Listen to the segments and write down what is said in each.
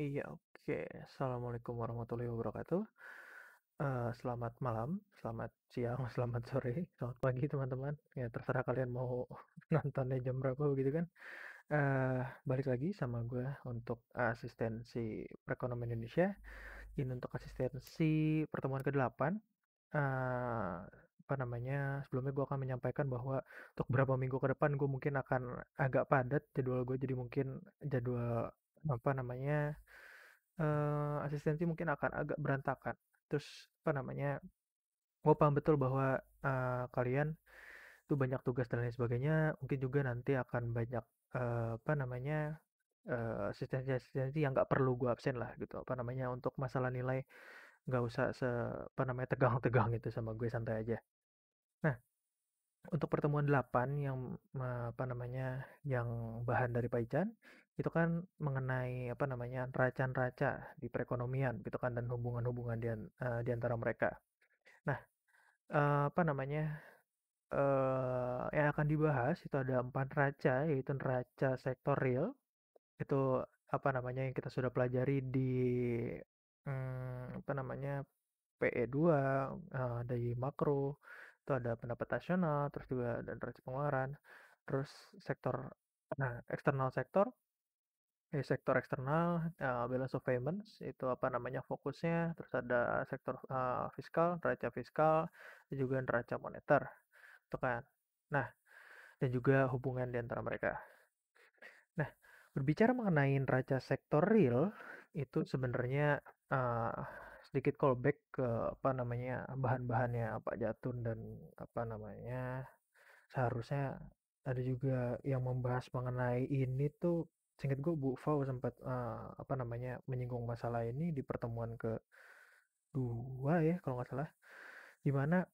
Iya, oke. Assalamualaikum warahmatullahi wabarakatuh. Uh, selamat malam, selamat siang, selamat sore, selamat pagi teman-teman. Ya terserah kalian mau nontonnya jam berapa begitu kan. Uh, balik lagi sama gue untuk asistensi perekonomian Indonesia. Ini untuk asistensi pertemuan ke-8. Uh, eh, apa namanya, sebelumnya gue akan menyampaikan bahwa untuk beberapa minggu ke depan gue mungkin akan agak padat jadwal gue, jadi mungkin jadwal apa namanya uh, asistensi mungkin akan agak berantakan terus apa namanya gue paham betul bahwa uh, kalian tuh banyak tugas dan lain sebagainya mungkin juga nanti akan banyak uh, apa namanya uh, asistensi-asistensi yang nggak perlu gue absen lah gitu apa namanya untuk masalah nilai nggak usah se apa namanya tegang-tegang gitu sama gue santai aja nah untuk pertemuan 8 yang apa namanya yang bahan dari Paijan itu kan mengenai, apa namanya, raca-raca di perekonomian gitu kan dan hubungan-hubungan di uh, eh, di antara mereka. Nah, uh, apa namanya, uh, yang akan dibahas itu ada empat raca, yaitu raca sektor real, itu, apa namanya, yang kita sudah pelajari di, um, apa namanya, PE2, uh, dari makro, itu ada pendapat nasional, terus juga ada raca pengeluaran, terus sektor nah, eksternal sektor di sektor eksternal, uh, balance of payments itu apa namanya fokusnya, terus ada sektor uh, fiskal, neraca fiskal, dan juga neraca moneter, itu kan. Nah, dan juga hubungan di antara mereka. Nah, berbicara mengenai neraca sektor real, itu sebenarnya uh, sedikit callback ke apa namanya bahan-bahannya apa Jatun dan apa namanya seharusnya ada juga yang membahas mengenai ini tuh singkat gue Bu Fau sempat uh, apa namanya menyinggung masalah ini di pertemuan ke dua ya kalau nggak salah dimana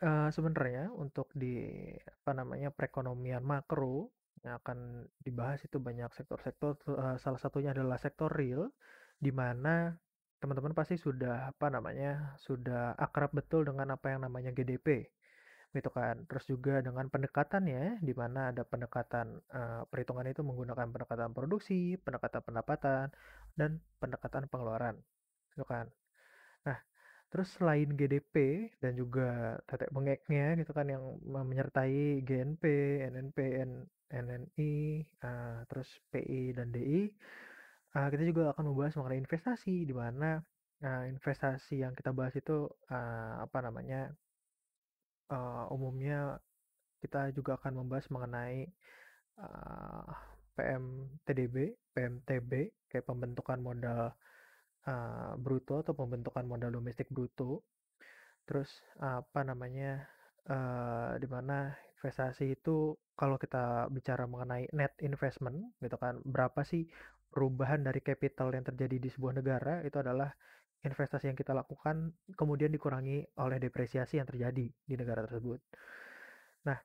uh, sebenarnya untuk di apa namanya perekonomian makro yang akan dibahas itu banyak sektor-sektor uh, salah satunya adalah sektor real di mana teman-teman pasti sudah apa namanya sudah akrab betul dengan apa yang namanya GDP gitu kan. Terus juga dengan pendekatannya, di mana ada pendekatan uh, perhitungan itu menggunakan pendekatan produksi, pendekatan pendapatan, dan pendekatan pengeluaran, gitu kan. Nah, terus selain GDP dan juga tetek bengeknya gitu kan yang menyertai GNP, NNP, N NNI, uh, terus PI dan DI, uh, kita juga akan membahas mengenai investasi, di mana Nah, investasi yang kita bahas itu uh, apa namanya? uh, umumnya kita juga akan membahas mengenai uh, eh, PMTDB, PMTB, kayak pembentukan modal uh, bruto atau pembentukan modal domestik bruto. Terus uh, apa namanya, uh, di mana investasi itu kalau kita bicara mengenai net investment gitu kan berapa sih perubahan dari capital yang terjadi di sebuah negara itu adalah investasi yang kita lakukan kemudian dikurangi oleh depresiasi yang terjadi di negara tersebut. Nah,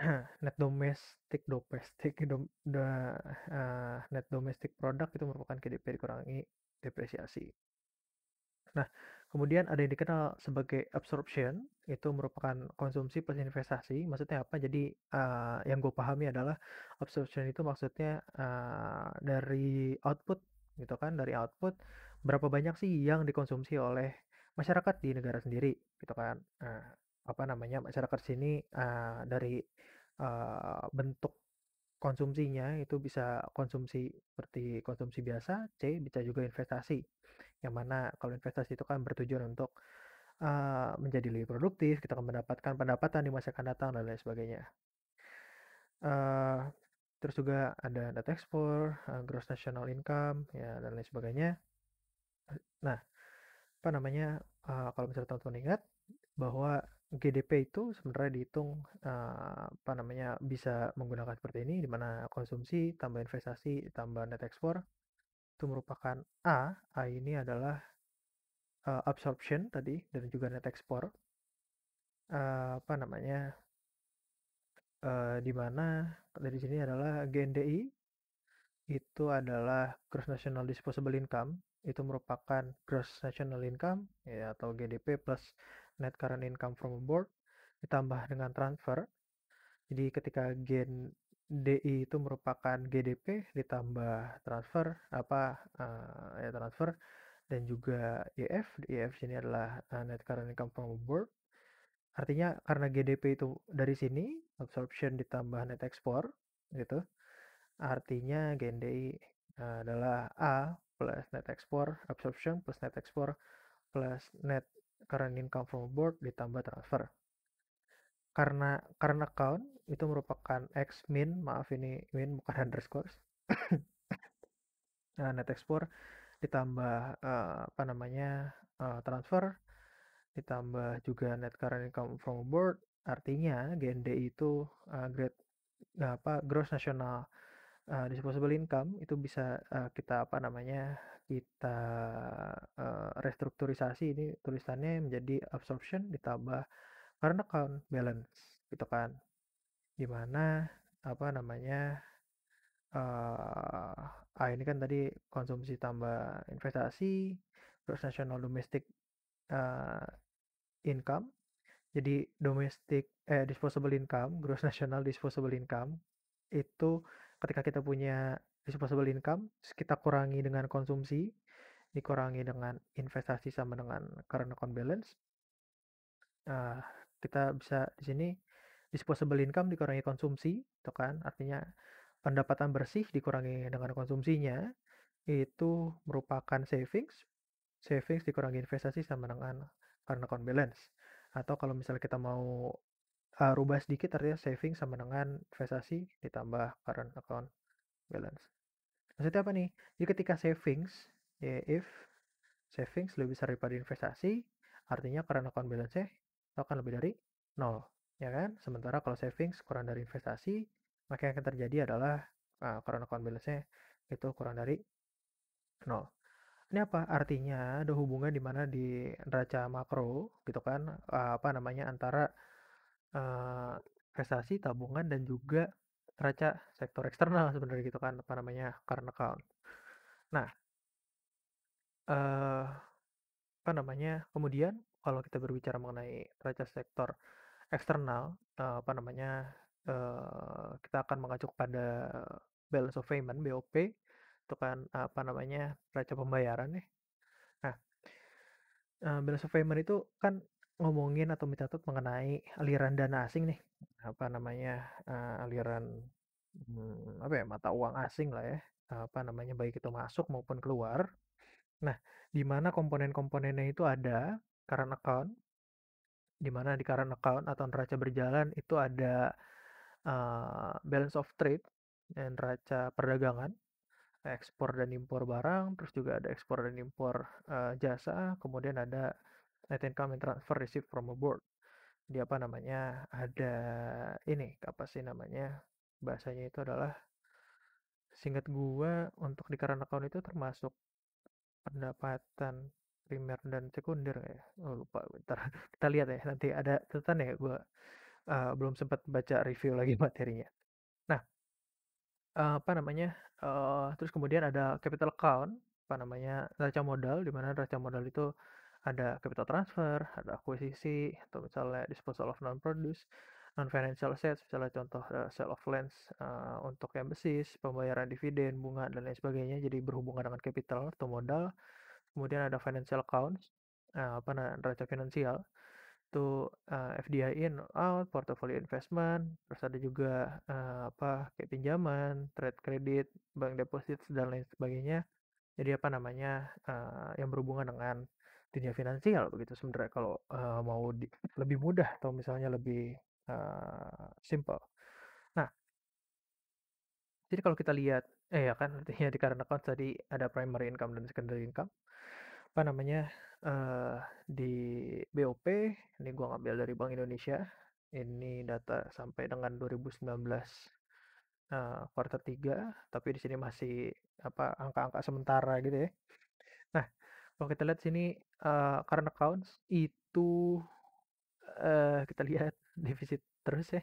net domestic domestic do, the, uh, net domestic product itu merupakan GDP dikurangi depresiasi. Nah, kemudian ada yang dikenal sebagai absorption, itu merupakan konsumsi plus investasi. Maksudnya apa? Jadi uh, yang gue pahami adalah absorption itu maksudnya uh, dari output, gitu kan? Dari output berapa banyak sih yang dikonsumsi oleh masyarakat di negara sendiri gitu kan nah, apa namanya masyarakat sini uh, dari uh, bentuk konsumsinya itu bisa konsumsi seperti konsumsi biasa C bisa juga investasi yang mana kalau investasi itu kan bertujuan untuk uh, menjadi lebih produktif kita akan mendapatkan pendapatan di masa akan datang dan lain sebagainya uh, terus juga ada data ekspor uh, gross national income ya dan lain sebagainya Nah, apa namanya? Uh, kalau misalnya teman-teman ingat bahwa GDP itu sebenarnya dihitung uh, apa namanya bisa menggunakan seperti ini di mana konsumsi tambah investasi tambah net ekspor itu merupakan A. A ini adalah uh, absorption tadi dan juga net ekspor. Uh, apa namanya? Uh, di mana dari sini adalah GNDI itu adalah gross national disposable income itu merupakan gross national income ya atau GDP plus net current income from abroad ditambah dengan transfer. Jadi ketika gen DI itu merupakan GDP ditambah transfer apa uh, ya transfer dan juga IF. E IF e ini adalah eh, net current income from abroad. Artinya karena GDP itu dari sini absorption ditambah net export gitu. Artinya gen DI eh, adalah A plus net export absorption plus net export plus net current income from board ditambah transfer. Karena current account itu merupakan X min, maaf ini min bukan underscore. nah, net export ditambah uh, apa namanya uh, transfer ditambah juga net current income from board artinya GND itu uh, grade apa gross national uh, disposable income itu bisa uh, kita apa namanya kita uh, restrukturisasi ini tulisannya menjadi absorption ditambah current account balance gitu kan dimana apa namanya uh, ah ini kan tadi konsumsi tambah investasi terus national domestic uh, income jadi domestic eh disposable income gross national disposable income itu ketika kita punya disposable income, kita kurangi dengan konsumsi, dikurangi dengan investasi sama dengan current account balance. Uh, kita bisa di sini disposable income dikurangi konsumsi, itu kan artinya pendapatan bersih dikurangi dengan konsumsinya itu merupakan savings. Savings dikurangi investasi sama dengan current account balance. Atau kalau misalnya kita mau uh, rubah sedikit artinya saving sama dengan investasi ditambah current account balance. Maksudnya apa nih? Jadi ketika savings, ya if savings lebih besar daripada investasi, artinya current account balance-nya akan lebih dari nol, ya kan? Sementara kalau savings kurang dari investasi, maka yang akan terjadi adalah uh, current account balance-nya itu kurang dari nol. Ini apa? Artinya ada hubungan di mana di neraca makro gitu kan eh, apa namanya antara investasi, tabungan, dan juga raca sektor eksternal sebenarnya gitu kan, apa namanya, current account. Nah uh, apa namanya, kemudian kalau kita berbicara mengenai raca sektor eksternal, uh, apa namanya, uh, kita akan mengacu pada balance of payment, BOP, itu kan, apa namanya, raca pembayaran ya. Nah, uh, balance of payment itu kan ngomongin atau minta tut mengenai aliran dana asing nih apa namanya uh, aliran hmm, apa ya mata uang asing lah ya apa namanya baik itu masuk maupun keluar nah di mana komponen-komponennya itu ada current account di mana di current account atau neraca berjalan itu ada uh, balance of trade dan ya, neraca perdagangan ekspor dan impor barang terus juga ada ekspor dan impor uh, jasa kemudian ada net income and transfer received from a board di apa namanya ada ini apa sih namanya bahasanya itu adalah singkat gua untuk di current account itu termasuk pendapatan primer dan sekunder ya oh, lupa bentar kita lihat ya nanti ada catatan ya gua uh, belum sempat baca review lagi materinya nah uh, apa namanya uh, terus kemudian ada capital account apa namanya raca modal dimana mana raca modal itu ada capital transfer, ada akuisisi, atau misalnya disposal of non-produce, non-financial assets, misalnya contoh uh, sale of lands uh, untuk embassies, pembayaran dividen, bunga, dan lain sebagainya, jadi berhubungan dengan capital atau modal. Kemudian ada financial accounts, uh, apa neraca finansial, itu uh, FDI in out, portfolio investment, terus ada juga uh, apa kayak pinjaman, trade kredit, bank deposit dan lain sebagainya. Jadi apa namanya uh, yang berhubungan dengan dunia finansial begitu sebenarnya kalau uh, mau di, lebih mudah atau misalnya lebih uh, simple. Nah, jadi kalau kita lihat, eh ya kan artinya dikarenakan tadi ada primary income dan secondary income, apa namanya uh, di BOP ini gua ngambil dari Bank Indonesia, ini data sampai dengan 2019 uh, quarter 3, tapi di sini masih apa angka-angka sementara gitu ya. Nah, kalau kita lihat sini uh, current accounts itu, uh, kita lihat defisit terus ya,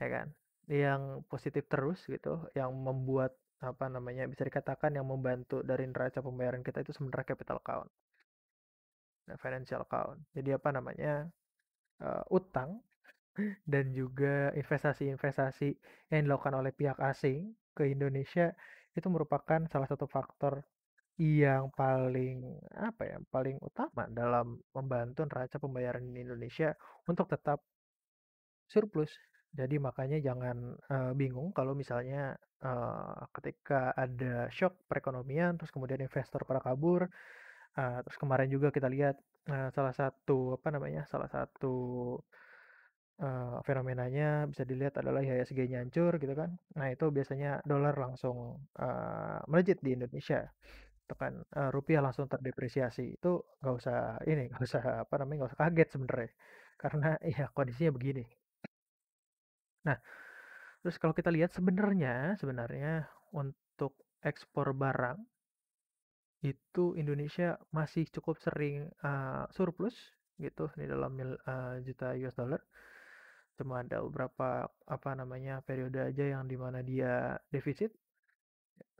ya kan? Yang positif terus gitu, yang membuat, apa namanya, bisa dikatakan yang membantu dari neraca pembayaran kita itu sebenarnya capital account. Nah, financial account. Jadi apa namanya, uh, utang dan juga investasi-investasi yang dilakukan oleh pihak asing ke Indonesia itu merupakan salah satu faktor yang paling, apa ya, paling utama dalam membantu neraca pembayaran di Indonesia untuk tetap surplus. Jadi makanya jangan, uh, bingung kalau misalnya, uh, ketika ada shock perekonomian terus kemudian investor pada kabur, Uh, terus kemarin juga kita lihat, uh, salah satu, apa namanya, salah satu, uh, fenomenanya bisa dilihat adalah IHSG nyancur gitu kan. Nah itu biasanya dolar langsung, uh, melejit di Indonesia tekan gitu uh, rupiah langsung terdepresiasi itu nggak usah ini nggak usah apa namanya nggak usah kaget sebenarnya karena ya kondisinya begini nah terus kalau kita lihat sebenarnya sebenarnya untuk ekspor barang itu Indonesia masih cukup sering uh, surplus gitu di dalam mil, uh, juta US dollar cuma ada beberapa apa namanya periode aja yang dimana dia defisit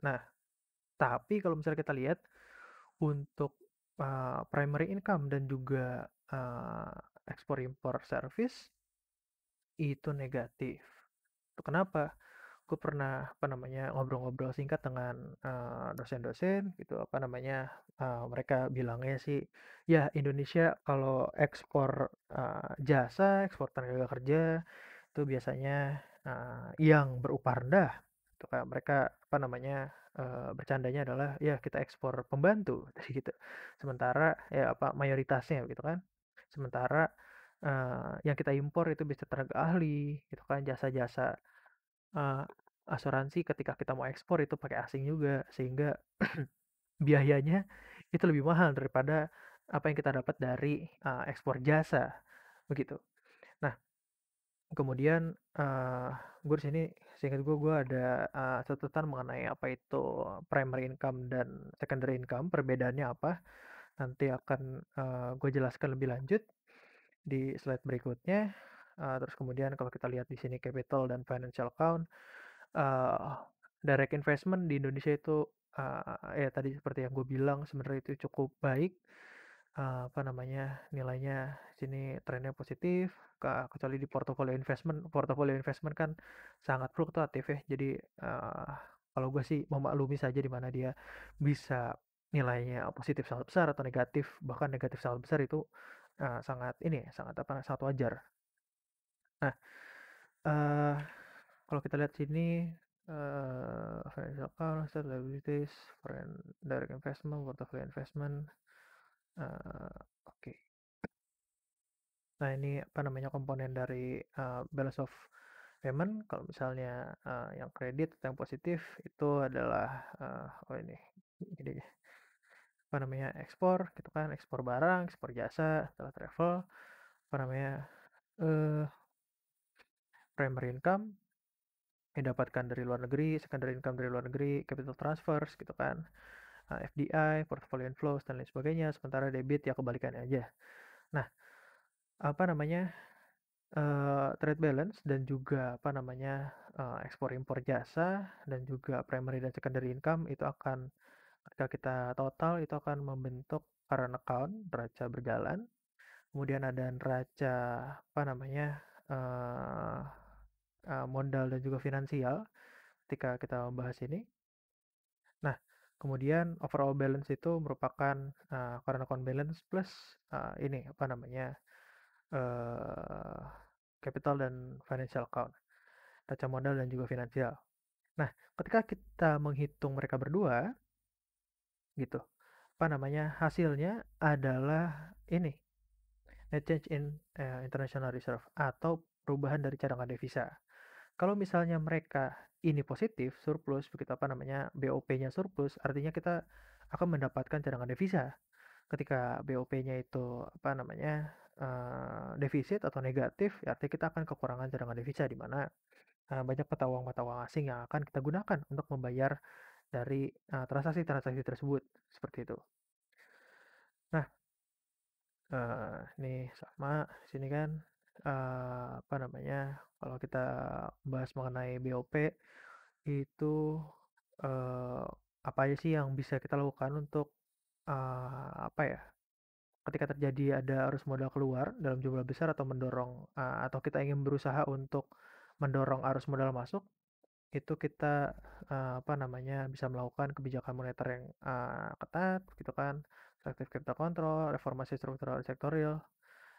nah tapi kalau misalnya kita lihat untuk uh, primary income dan juga uh, ekspor impor service itu negatif. Itu kenapa? Gue pernah apa namanya ngobrol-ngobrol singkat dengan dosen-dosen uh, gitu apa namanya uh, mereka bilangnya sih ya Indonesia kalau ekspor uh, jasa, ekspor tenaga kerja itu biasanya uh, yang berupah rendah. Itu kayak mereka apa namanya Eh, bercandanya adalah ya kita ekspor pembantu tadi gitu. Sementara ya apa mayoritasnya gitu kan. Sementara uh, yang kita impor itu bisa tenaga ahli gitu kan jasa-jasa uh, asuransi ketika kita mau ekspor itu pakai asing juga sehingga biayanya itu lebih mahal daripada apa yang kita dapat dari uh, ekspor jasa begitu. Nah, kemudian uh, gue sini seingat gue gue ada uh, catatan mengenai apa itu primary income dan secondary income perbedaannya apa nanti akan uh, gue jelaskan lebih lanjut di slide berikutnya uh, terus kemudian kalau kita lihat di sini capital dan financial account uh, direct investment di Indonesia itu uh, ya tadi seperti yang gue bilang sebenarnya itu cukup baik Eh, apa namanya, nilainya sini trennya positif, ke kecuali di portofolio investment. Portofolio investment kan sangat fluktuatif ya. Jadi, uh, kalau gue sih memaklumi saja di mana dia bisa nilainya positif sangat besar atau negatif, bahkan negatif sangat besar itu, uh, sangat ini ya, sangat apa, sangat wajar. Nah, uh, kalau kita lihat sini, uh, financial account, liabilities, foreign direct investment, portfolio investment oke. oke. Nah ini, apa namanya, komponen dari, uh, balance of payment kalau misalnya, uh, yang kredit atau yang positif itu adalah, uh, oh ini, jadi apa namanya, ekspor gitu kan, ekspor barang, ekspor jasa, setelah travel, apa namanya, uh, primary income, yang didapatkan dari luar negeri, secondary income dari luar negeri, capital transfers gitu kan. Eh, FDI, portfolio inflows dan lain sebagainya. Sementara debit ya kebalikannya aja. Nah, apa namanya uh, trade balance dan juga apa namanya uh, ekspor impor jasa dan juga primary dan secondary income itu akan ketika kita total itu akan membentuk current account neraca berjalan. Kemudian ada neraca apa namanya uh, uh, modal dan juga finansial ketika kita membahas ini. Kemudian overall balance itu merupakan uh, current account balance plus uh, ini apa namanya uh, capital dan financial account, kaca modal dan juga finansial. Nah, ketika kita menghitung mereka berdua, gitu, apa namanya hasilnya adalah ini net change in uh, international reserve atau perubahan dari cadangan devisa. Kalau misalnya mereka ini positif, surplus, begitu apa namanya, BOP-nya surplus, artinya kita akan mendapatkan cadangan devisa. Ketika BOP-nya itu apa namanya, uh, defisit atau negatif, ya artinya kita akan kekurangan cadangan devisa di mana uh, banyak petawang-petawang asing yang akan kita gunakan untuk membayar dari transaksi eh, transaksi-transaksi tersebut seperti itu. Nah, uh, ini sama sini kan Eh, apa namanya kalau kita bahas mengenai BOP itu uh, apa aja sih yang bisa kita lakukan untuk uh, apa ya ketika terjadi ada arus modal keluar dalam jumlah besar atau mendorong uh, atau kita ingin berusaha untuk mendorong arus modal masuk itu kita uh, apa namanya bisa melakukan kebijakan moneter yang uh, ketat gitu kan selektif capital control reformasi struktural sektorial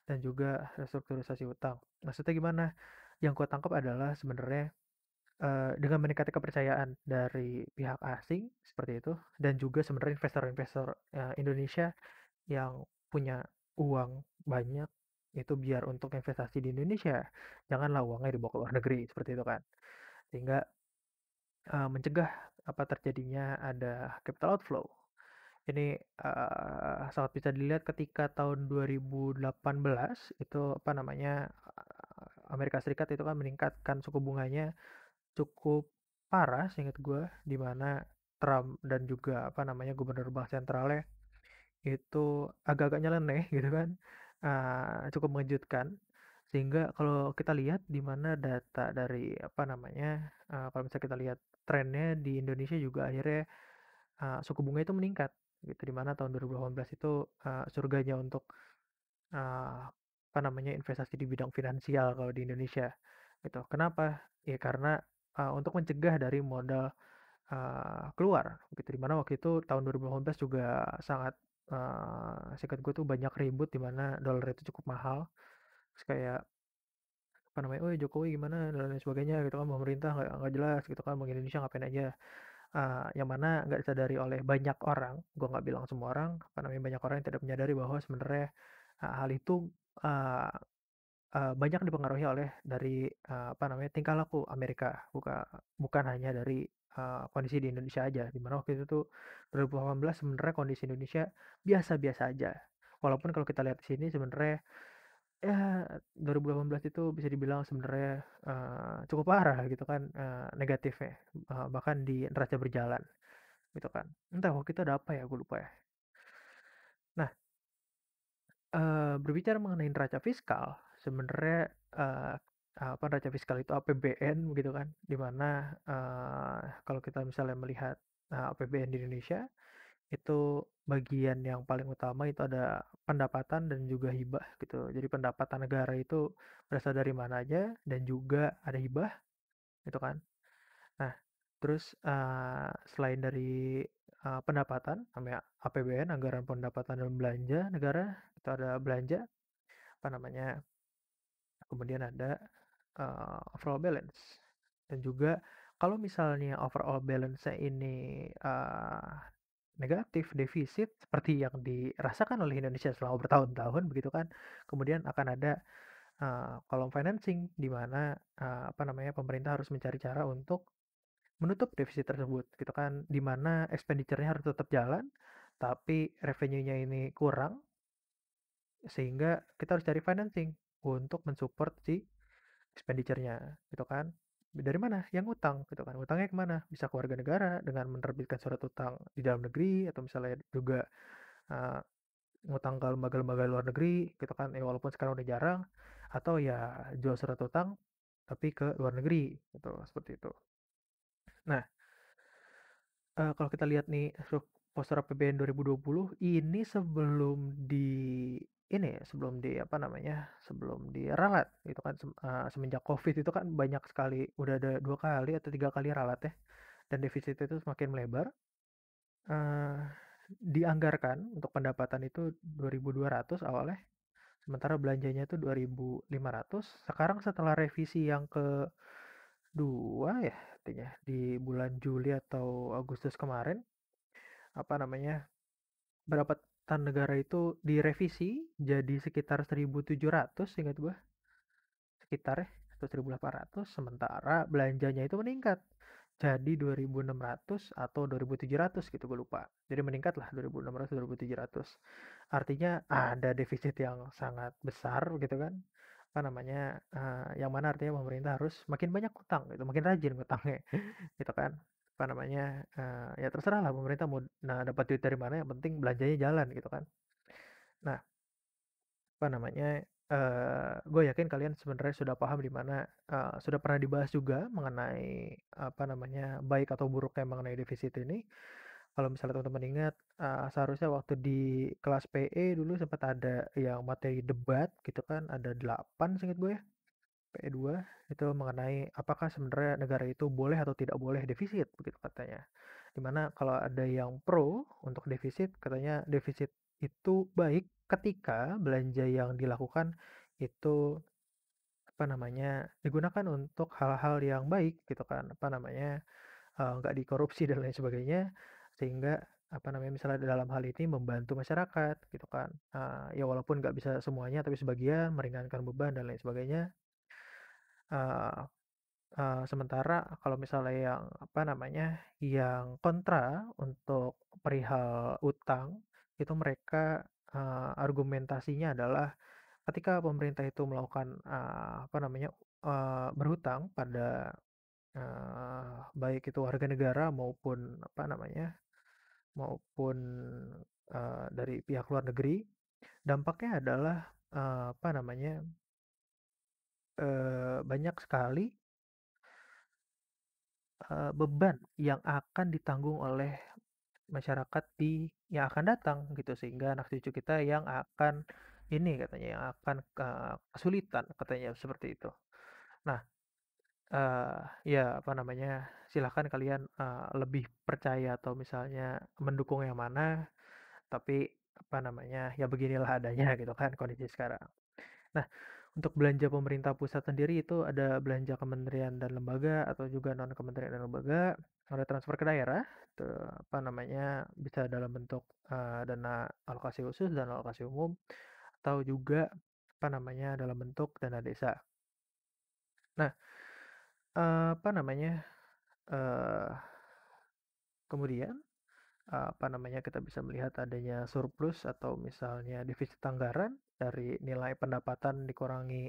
dan juga restrukturisasi utang. Maksudnya gimana? Yang gue tangkap adalah sebenarnya uh, dengan meningkatnya kepercayaan dari pihak asing seperti itu dan juga sebenarnya investor-investor uh, Indonesia yang punya uang banyak itu biar untuk investasi di Indonesia janganlah uangnya dibawa ke luar negeri seperti itu kan sehingga uh, mencegah apa terjadinya ada capital outflow ini uh, sangat bisa dilihat ketika tahun 2018 itu apa namanya Amerika Serikat itu kan meningkatkan suku bunganya cukup parah seingat gue dimana Trump dan juga apa namanya gubernur bank sentralnya itu agak-agak nyeleneh gitu kan uh, cukup mengejutkan sehingga kalau kita lihat di mana data dari apa namanya uh, kalau misalnya kita lihat trennya di Indonesia juga akhirnya uh, suku bunga itu meningkat gitu dimana tahun 2018 itu uh, surganya untuk uh, apa namanya investasi di bidang finansial kalau di Indonesia gitu kenapa ya karena uh, untuk mencegah dari modal uh, keluar gitu dimana waktu itu tahun 2018 juga sangat uh, singkat gue tuh banyak ribut di mana dolar itu cukup mahal terus kayak apa namanya, oh Jokowi gimana dan lain sebagainya gitu kan pemerintah nggak jelas gitu kan bang Indonesia ngapain aja uh, yang mana nggak disadari oleh banyak orang. Gue nggak bilang semua orang, apa namanya banyak orang yang tidak menyadari bahwa sebenarnya uh, hal itu uh, uh, banyak dipengaruhi oleh dari uh, apa namanya tingkah laku Amerika, bukan bukan hanya dari uh, kondisi di Indonesia aja. Dimana waktu itu tuh 2018 sebenarnya kondisi Indonesia biasa-biasa aja. Walaupun kalau kita lihat di sini sebenarnya Ya, 2018 itu bisa dibilang sebenarnya, uh, cukup parah gitu kan, uh, negatifnya, uh, bahkan di neraca berjalan, gitu kan. Entah waktu itu ada apa ya, gue lupa ya. Nah uh, berbicara mengenai neraca fiskal, sebenarnya, uh, apa, neraca fiskal itu APBN gitu kan, dimana uh, kalau kita misalnya melihat, uh, APBN di Indonesia, itu bagian yang paling utama itu ada pendapatan dan juga hibah gitu. Jadi pendapatan negara itu berasal dari mana aja dan juga ada hibah gitu kan. Nah, terus uh, selain dari uh, pendapatan namanya APBN anggaran pendapatan dan belanja negara itu ada belanja apa namanya kemudian ada uh, overall balance dan juga kalau misalnya overall balance ini uh, negatif, defisit seperti yang dirasakan oleh Indonesia selama bertahun-tahun begitu kan. Kemudian akan ada uh, kolom financing di mana uh, apa namanya pemerintah harus mencari cara untuk menutup defisit tersebut gitu kan di mana expenditure-nya harus tetap jalan tapi revenue-nya ini kurang sehingga kita harus cari financing untuk mensupport si expenditure-nya gitu kan dari mana? Yang utang gitu kan, utangnya kemana Bisa ke warga negara dengan menerbitkan surat utang di dalam negeri atau misalnya juga, uh, ngutang ke lembaga-lembaga luar negeri gitu kan, ya walaupun sekarang udah jarang, atau ya jual surat utang tapi ke luar negeri gitu, seperti itu. Nah uh, kalau kita lihat nih struk poster APBN 2020 ini sebelum di ini sebelum di apa namanya sebelum di diralat itu kan semenjak covid itu kan banyak sekali udah ada dua kali atau tiga kali ralat ya dan defisit itu semakin melebar uh, dianggarkan untuk pendapatan itu 2.200 awalnya sementara belanjanya itu 2.500 sekarang setelah revisi yang ke dua ya artinya di bulan Juli atau Agustus kemarin apa namanya berapa Hutan negara itu direvisi jadi sekitar 1.700 ingat gua? Sekitar ya, atau 1.800 sementara belanjanya itu meningkat jadi 2.600 atau 2.700 gitu gue lupa. Jadi meningkat lah 2.600 2.700. Artinya ada defisit yang sangat besar gitu kan apa namanya uh, yang mana artinya pemerintah harus makin banyak utang gitu makin rajin utangnya gitu kan apa namanya uh, ya terserah lah pemerintah mau nah dapat duit dari mana yang penting belanjanya jalan gitu kan nah apa namanya uh, gue yakin kalian sebenarnya sudah paham di mana uh, sudah pernah dibahas juga mengenai apa namanya baik atau buruknya mengenai defisit ini kalau misalnya teman-teman ingat uh, seharusnya waktu di kelas PE dulu sempat ada yang materi debat gitu kan ada delapan singkat gue ya p 2 itu mengenai apakah sebenarnya negara itu boleh atau tidak boleh defisit begitu katanya. Dimana kalau ada yang pro untuk defisit katanya defisit itu baik ketika belanja yang dilakukan itu apa namanya digunakan untuk hal-hal yang baik gitu kan apa namanya eh, nggak uh, dikorupsi dan lain sebagainya sehingga apa namanya misalnya dalam hal ini membantu masyarakat gitu kan uh, ya walaupun nggak bisa semuanya tapi sebagian meringankan beban dan lain sebagainya Uh, uh, sementara kalau misalnya yang apa namanya yang kontra untuk perihal utang itu mereka uh, argumentasinya adalah ketika pemerintah itu melakukan uh, apa namanya uh, berhutang pada uh, baik itu warga negara maupun apa namanya maupun uh, dari pihak luar negeri dampaknya adalah uh, apa namanya Eh, banyak sekali eh, beban yang akan ditanggung oleh masyarakat di yang akan datang gitu. Sehingga anak cucu kita yang akan ini katanya, yang akan, eh, kesulitan katanya seperti itu. Nah, ya apa namanya, silahkan kalian, lebih percaya atau misalnya mendukung yang mana, tapi apa namanya, ya beginilah adanya gitu kan kondisi sekarang. Nah untuk belanja pemerintah pusat sendiri itu ada belanja kementerian dan lembaga atau juga non kementerian dan lembaga, ada transfer ke daerah, itu apa namanya bisa dalam bentuk uh, dana alokasi khusus dan alokasi umum atau juga apa namanya dalam bentuk dana desa. Nah, uh, apa namanya? Uh, kemudian apa namanya kita bisa melihat adanya surplus atau misalnya defisit anggaran dari nilai pendapatan dikurangi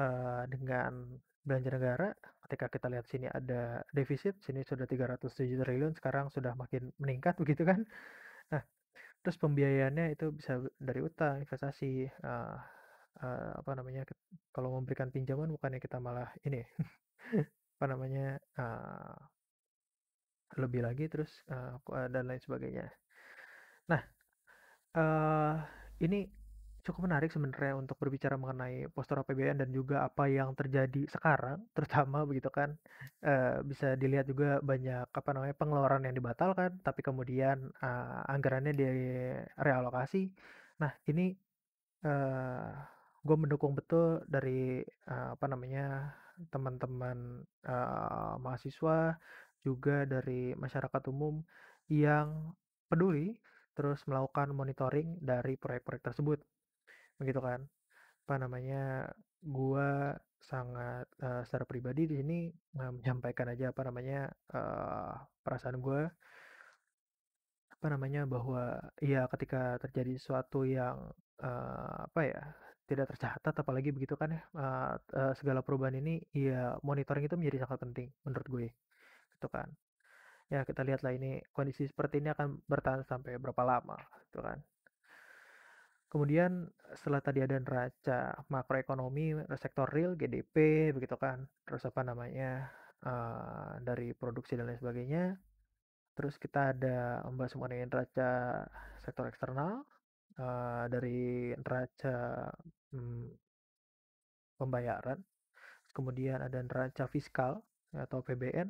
uh, dengan belanja negara ketika kita lihat sini ada defisit sini sudah 307 triliun sekarang sudah makin meningkat begitu kan nah terus pembiayaannya itu bisa dari utang investasi uh, uh, apa namanya kalau memberikan pinjaman bukannya kita malah ini apa namanya uh, lebih lagi terus uh, dan lain sebagainya. Nah, uh, ini cukup menarik sebenarnya untuk berbicara mengenai postur APBN dan juga apa yang terjadi sekarang terutama begitu kan uh, bisa dilihat juga banyak apa namanya pengeluaran yang dibatalkan tapi kemudian uh, anggarannya direalokasi nah ini uh, gue mendukung betul dari uh, apa namanya teman-teman uh, mahasiswa juga dari masyarakat umum yang peduli terus melakukan monitoring dari proyek-proyek tersebut begitu kan apa namanya gua sangat uh, secara pribadi di sini uh, menyampaikan aja apa namanya uh, perasaan gua apa namanya bahwa ya ketika terjadi sesuatu yang uh, apa ya tidak tercatat apalagi begitu kan ya uh, uh, segala perubahan ini ya monitoring itu menjadi sangat penting menurut gue gitu kan ya kita lihatlah ini kondisi seperti ini akan bertahan sampai berapa lama gitu kan kemudian setelah tadi ada neraca makroekonomi eh, sektor real GDP begitu kan terus apa namanya uh, dari produksi dan lain sebagainya terus kita ada membahas mengenai neraca sektor eksternal uh, dari neraca hmm, pembayaran kemudian ada neraca fiskal atau PBN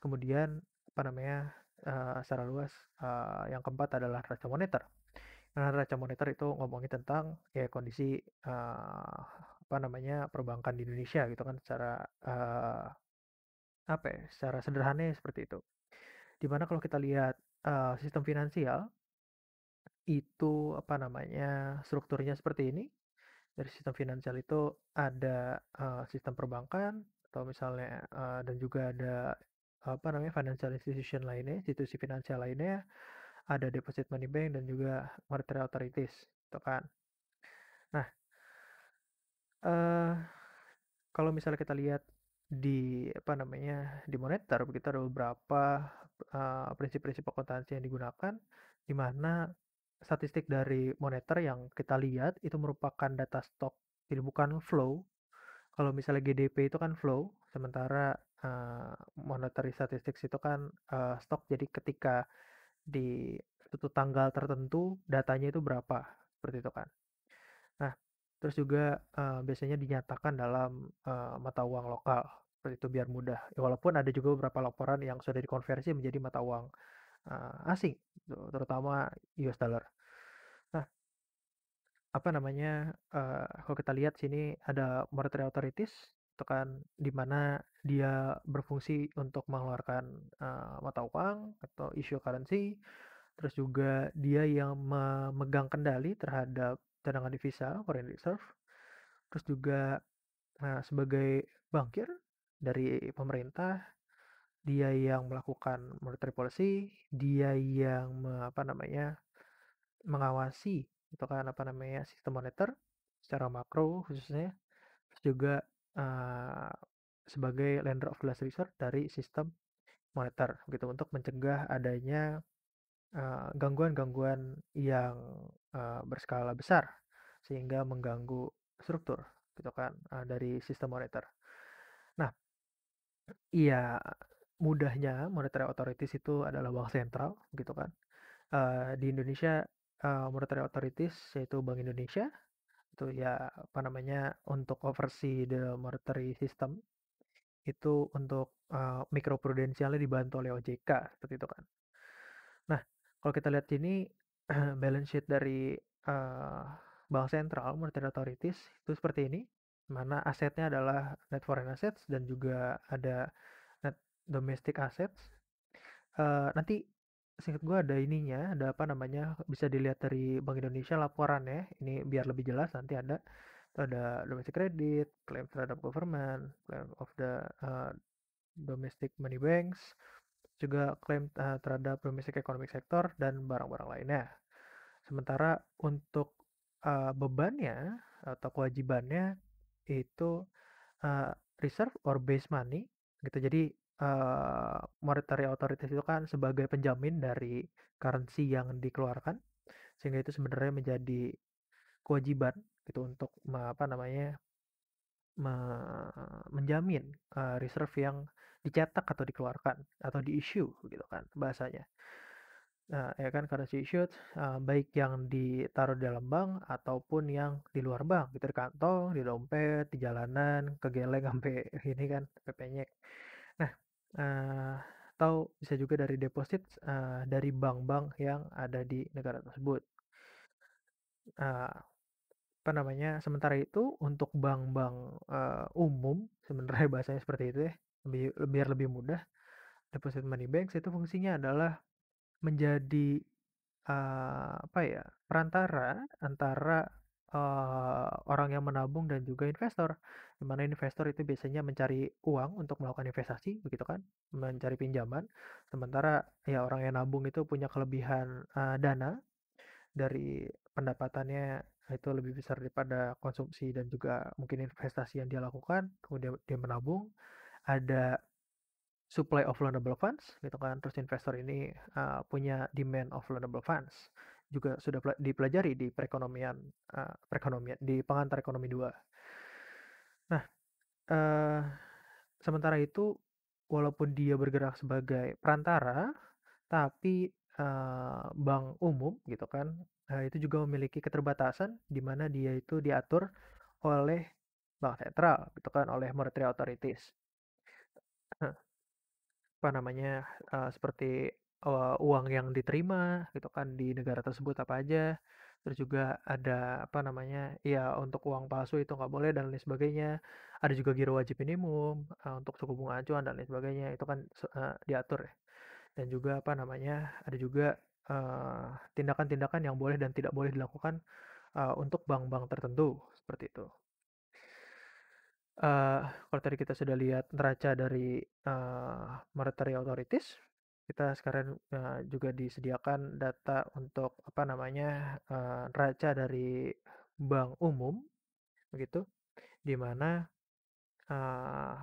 kemudian apa namanya uh, secara luas uh, yang keempat adalah raca moneter. Nah, raca moneter itu ngomongin tentang ya kondisi uh, apa namanya perbankan di Indonesia gitu kan secara uh, apa ya, secara sederhana seperti itu. Dimana kalau kita lihat uh, sistem finansial itu apa namanya strukturnya seperti ini. Dari sistem finansial itu ada uh, sistem perbankan atau misalnya uh, dan juga ada apa namanya financial institution lainnya, institusi finansial lainnya, ada deposit money bank dan juga monetary authorities, itu kan. Nah, uh, kalau misalnya kita lihat di apa namanya di moneter begitu ada beberapa uh, prinsip-prinsip akuntansi yang digunakan di mana statistik dari moneter yang kita lihat itu merupakan data stok jadi bukan flow kalau misalnya GDP itu kan flow sementara uh, monetary statistics itu kan uh, stok jadi ketika di suatu tanggal tertentu datanya itu berapa seperti itu kan nah terus juga uh, biasanya dinyatakan dalam uh, mata uang lokal seperti itu biar mudah ya, walaupun ada juga beberapa laporan yang sudah dikonversi menjadi mata uang uh, asing gitu, terutama US dollar nah apa namanya uh, kalau kita lihat sini ada monetary authorities itu kan, di mana dia berfungsi untuk mengeluarkan uh, mata uang atau issue currency terus juga dia yang memegang kendali terhadap cadangan devisa, foreign reserve terus juga nah sebagai bankir dari pemerintah dia yang melakukan monetary policy dia yang me, apa namanya mengawasi itu kan apa namanya sistem moneter secara makro khususnya terus juga uh, sebagai lender of last resort dari sistem moneter gitu untuk mencegah adanya eh, gangguan-gangguan uh, yang uh, berskala besar sehingga mengganggu struktur gitu kan uh, dari sistem moneter. Nah, iya mudahnya monetary authorities itu adalah bank sentral gitu kan. Uh, di Indonesia uh, monetary authorities yaitu Bank Indonesia, itu ya apa namanya untuk oversee the monetary system itu untuk uh, mikroprudensialnya dibantu oleh OJK seperti itu kan. Nah, kalau kita lihat ini balance sheet dari uh, bank sentral monetary authorities itu seperti ini, mana asetnya adalah net foreign assets dan juga ada net domestic assets. Uh, nanti singkat gue ada ininya, ada apa namanya, bisa dilihat dari Bank Indonesia laporan ya. ini biar lebih jelas nanti ada ada domestic credit, claim terhadap government, claim of the uh, domestic money banks, juga klaim uh, eh, terhadap domestic economic sector dan barang-barang lainnya. Sementara untuk uh, bebannya atau kewajibannya itu uh, reserve or base money gitu. Jadi monetary authorities itu kan sebagai penjamin dari currency yang dikeluarkan sehingga itu sebenarnya menjadi kewajiban gitu untuk apa namanya me menjamin uh, reserve yang dicetak atau dikeluarkan atau di issue gitu kan bahasanya nah, ya kan currency issued uh, baik yang ditaruh di dalam bank ataupun yang di luar bank gitu di kantong di dompet di jalanan kegeleng sampai ini kan pepenyek atau bisa juga dari deposit, uh, dari bank-bank yang ada di negara tersebut. Uh, apa namanya, sementara itu untuk bank-bank, uh, umum sebenarnya bahasanya seperti itu ya, biar lebih mudah, deposit money bank itu fungsinya adalah menjadi, uh, apa ya, perantara antara uh, orang yang menabung dan juga investor. Di mana investor itu biasanya mencari uang untuk melakukan investasi, begitu kan? Mencari pinjaman. Sementara ya orang yang nabung itu punya kelebihan uh, dana dari pendapatannya itu lebih besar daripada konsumsi dan juga mungkin investasi yang dia lakukan. Kemudian dia menabung. Ada supply of loanable funds gitu kan terus investor ini uh, punya demand of loanable funds juga sudah dipelajari di perekonomian uh, perekonomian di pengantar ekonomi dua. Nah, uh, sementara itu walaupun dia bergerak sebagai perantara tapi uh, bank umum gitu kan uh, itu juga memiliki keterbatasan di mana dia itu diatur oleh bank sentral gitu kan oleh monetary authorities. Nah, apa namanya uh, seperti uh, uang yang diterima gitu kan di negara tersebut apa aja terus juga ada apa namanya ya untuk uang palsu itu nggak boleh dan lain sebagainya ada juga giro wajib minimum uh, untuk suku bunga acuan dan lain sebagainya itu kan uh, diatur ya dan juga apa namanya ada juga tindakan-tindakan uh, yang boleh dan tidak boleh dilakukan uh, untuk bank-bank tertentu seperti itu uh, kalau tadi kita sudah lihat neraca dari uh, monetary authorities kita sekarang uh, juga disediakan data untuk apa namanya uh, eh, raca dari bank umum begitu di mana uh,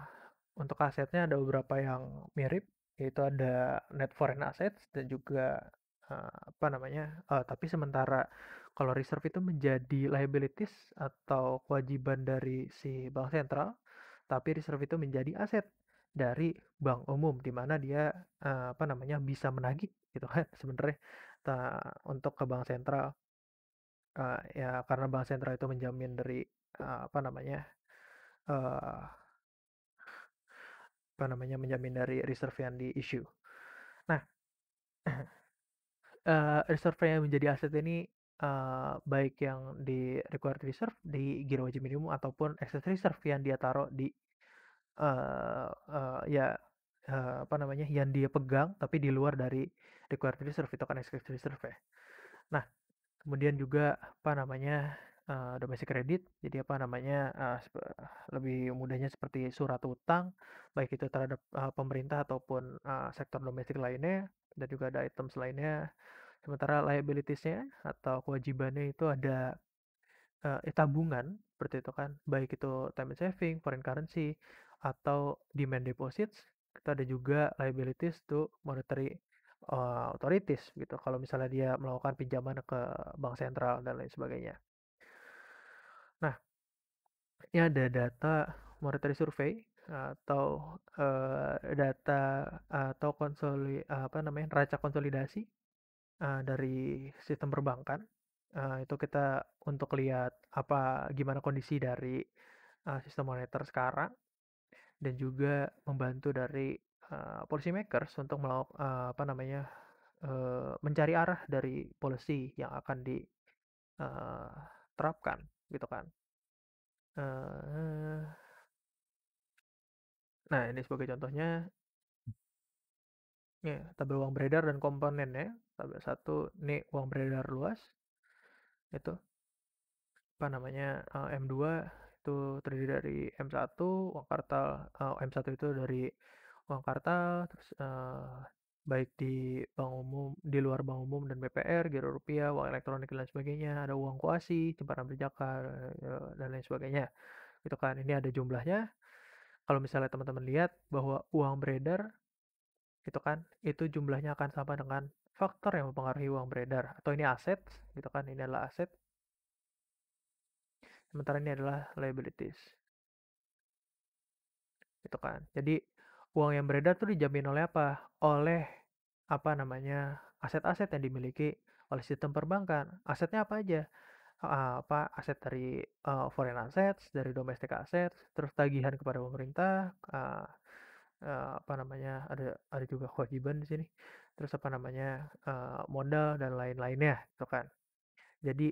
untuk asetnya ada beberapa yang mirip yaitu ada net foreign assets dan juga uh, apa namanya uh, tapi sementara kalau reserve itu menjadi liabilities atau kewajiban dari si bank sentral tapi reserve itu menjadi aset dari bank umum di mana dia uh, apa namanya bisa menagih gitu kan sebenarnya untuk ke bank sentral uh, ya karena bank sentral itu menjamin dari uh, apa namanya uh, apa namanya menjamin dari reserve yang di issue. Nah, uh, reserve yang menjadi aset ini uh, baik yang di required reserve di giro wajib minimum ataupun excess reserve yang dia taruh di uh, ya uh, apa namanya yang dia pegang tapi di luar dari required reserve itu kan expected reserve ya. Nah, kemudian juga apa namanya uh, domestic credit, jadi apa namanya uh, lebih mudahnya seperti surat utang baik itu terhadap uh, pemerintah ataupun uh, sektor domestik lainnya dan juga ada items lainnya. Sementara liabilitiesnya atau kewajibannya itu ada uh, tabungan seperti itu kan, baik itu time saving, foreign currency, atau demand deposits kita ada juga liabilities to monetary uh, authorities gitu kalau misalnya dia melakukan pinjaman ke bank sentral dan lain sebagainya nah ini ada data monetary survey atau uh, data atau konsoli apa namanya raca konsolidasi uh, dari sistem perbankan uh, itu kita untuk lihat apa gimana kondisi dari uh, sistem moneter sekarang dan juga membantu dari uh, policy makers untuk melakukan uh, apa namanya uh, mencari arah dari policy yang akan diterapkan uh, gitu kan. Uh, nah ini sebagai contohnya ya tabel uang beredar dan komponennya tabel satu ini uang beredar luas itu apa namanya uh, M2 itu terdiri dari M1, uang kartal, uh, eh, M1 itu dari uang kartal, terus uh, baik di bank umum, di luar bank umum dan BPR, giro rupiah, uang elektronik dan lain sebagainya, ada uang kuasi, simpanan berjaka eh, dan lain sebagainya. Itu kan. Ini ada jumlahnya. Kalau misalnya teman-teman lihat bahwa uang beredar itu kan, itu jumlahnya akan sama dengan faktor yang mempengaruhi uang beredar atau ini aset gitu kan, ini adalah aset sementara ini adalah liabilities itu kan jadi uang yang beredar tuh dijamin oleh apa oleh apa namanya aset-aset yang dimiliki oleh sistem perbankan asetnya apa aja apa aset dari uh, foreign assets dari domestic assets terus tagihan kepada pemerintah uh, uh, apa namanya ada ada juga kewajiban di sini terus apa namanya uh, modal dan lain-lainnya itu kan jadi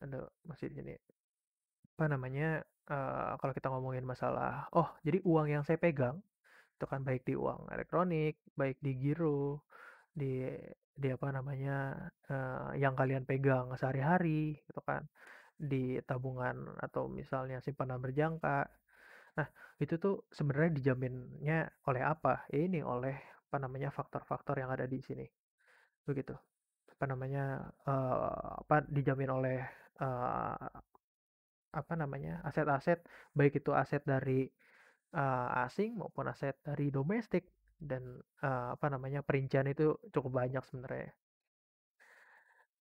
ada masih di sini apa namanya, uh, kalau kita ngomongin masalah oh, jadi uang yang saya pegang, itu kan baik di uang elektronik, baik di giro, di di apa namanya, uh, yang kalian pegang sehari-hari gitu kan, di tabungan atau misalnya simpanan berjangka. Nah, itu tuh sebenarnya dijaminnya oleh apa? Ya ini, oleh apa namanya, faktor-faktor yang ada di sini, begitu. Apa namanya, uh, apa, dijamin oleh, apa namanya aset-aset baik itu aset dari uh, asing maupun aset dari domestik dan uh, apa namanya perincian itu cukup banyak sebenarnya.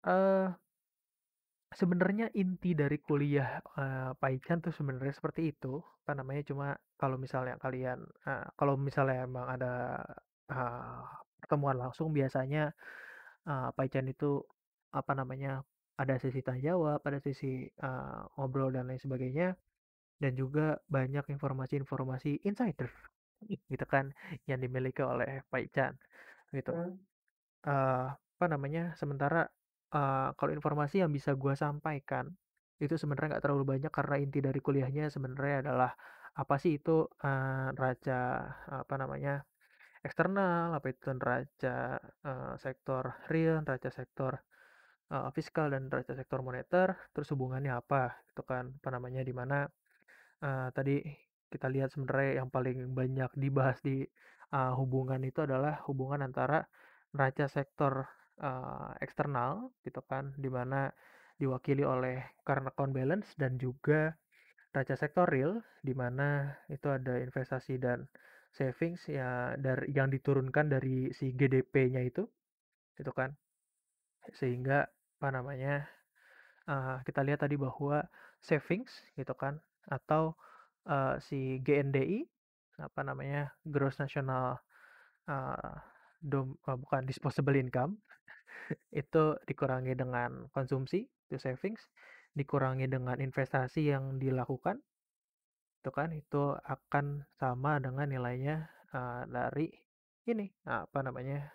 Uh, sebenarnya inti dari kuliah uh, Paichan tuh sebenarnya seperti itu apa namanya cuma kalau misalnya kalian uh, kalau misalnya emang ada uh, pertemuan langsung biasanya uh, Paichan itu apa namanya ada sesi tanya jawab, ada sesi uh, ngobrol dan lain sebagainya, dan juga banyak informasi-informasi insider, iya. gitu kan, yang dimiliki oleh Pak Ican, gitu. Hmm. Uh, apa namanya? Sementara uh, kalau informasi yang bisa gue sampaikan itu sebenarnya nggak terlalu banyak karena inti dari kuliahnya sebenarnya adalah apa sih itu uh, raja apa namanya eksternal, apa itu raja uh, sektor real, raja sektor uh, fiskal dan neraca sektor moneter terus hubungannya apa itu kan apa namanya di mana uh, tadi kita lihat sebenarnya yang paling banyak dibahas di uh, hubungan itu adalah hubungan antara neraca sektor uh, eksternal gitu kan di mana diwakili oleh current account balance dan juga raja sektor real di mana itu ada investasi dan savings ya dari yang diturunkan dari si GDP-nya itu gitu kan sehingga apa namanya uh, kita lihat tadi bahwa savings gitu kan atau uh, si GNDI apa namanya gross national uh, eh, dom, uh, bukan disposable income itu dikurangi dengan konsumsi itu savings dikurangi dengan investasi yang dilakukan itu kan itu akan sama dengan nilainya uh, dari ini apa namanya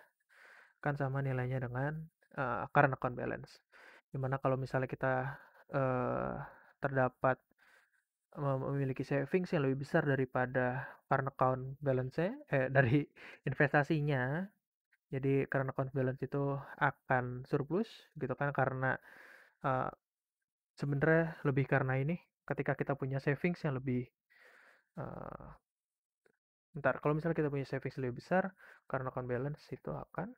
kan sama nilainya dengan uh, current account balance. Dimana kalau misalnya kita uh, terdapat memiliki savings yang lebih besar daripada current account balance eh dari investasinya. Jadi current account balance itu akan surplus gitu kan karena uh, sebenarnya lebih karena ini ketika kita punya savings yang lebih uh, ntar kalau misalnya kita punya savings lebih besar karena account balance itu akan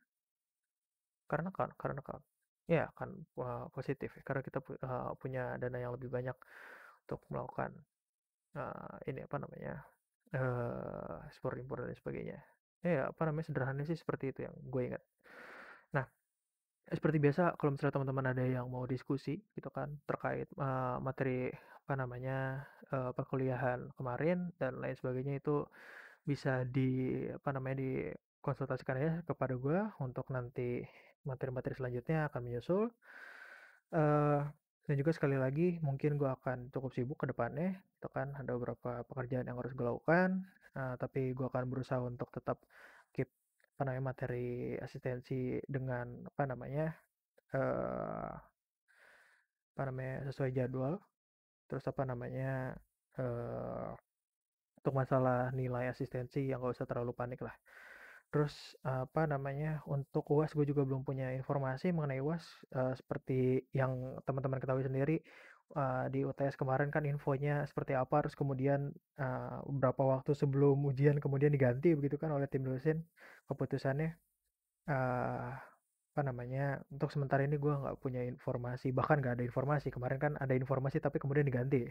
karena kan karena kan ya kan uh, positif ya. karena kita uh, punya dana yang lebih banyak untuk melakukan uh, ini apa namanya uh, eh, ekspor impor dan sebagainya ya apa namanya sederhananya sih seperti itu yang gue ingat nah seperti biasa kalau misalnya teman-teman ada yang mau diskusi gitu kan terkait uh, materi apa namanya uh, perkuliahan kemarin dan lain sebagainya itu bisa di apa namanya dikonsultasikan ya kepada gue untuk nanti materi-materi selanjutnya akan menyusul. Uh, dan juga sekali lagi mungkin gue akan cukup sibuk ke depannya, itu kan ada beberapa pekerjaan yang harus gue lakukan, uh, tapi gue akan berusaha untuk tetap keep apa namanya materi asistensi dengan apa namanya uh, apa namanya sesuai jadwal, terus apa namanya uh, untuk masalah nilai asistensi yang gak usah terlalu panik lah. Terus apa namanya untuk UAS gue juga belum punya informasi mengenai UAS uh, eh, seperti yang teman-teman ketahui sendiri uh, di UTS kemarin kan infonya seperti apa terus kemudian uh, berapa waktu sebelum ujian kemudian diganti begitu kan oleh tim dosen keputusannya uh, apa namanya untuk sementara ini gue nggak punya informasi bahkan nggak ada informasi kemarin kan ada informasi tapi kemudian diganti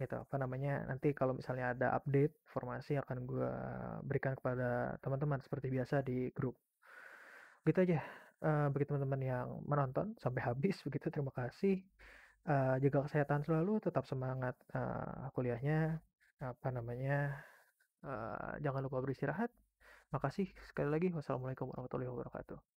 gitu apa namanya nanti kalau misalnya ada update informasi akan gue berikan kepada teman-teman seperti biasa di grup gitu aja uh, bagi teman-teman yang menonton sampai habis begitu terima kasih uh, jaga kesehatan selalu tetap semangat uh, kuliahnya apa namanya uh, jangan lupa beristirahat makasih sekali lagi wassalamualaikum warahmatullahi wabarakatuh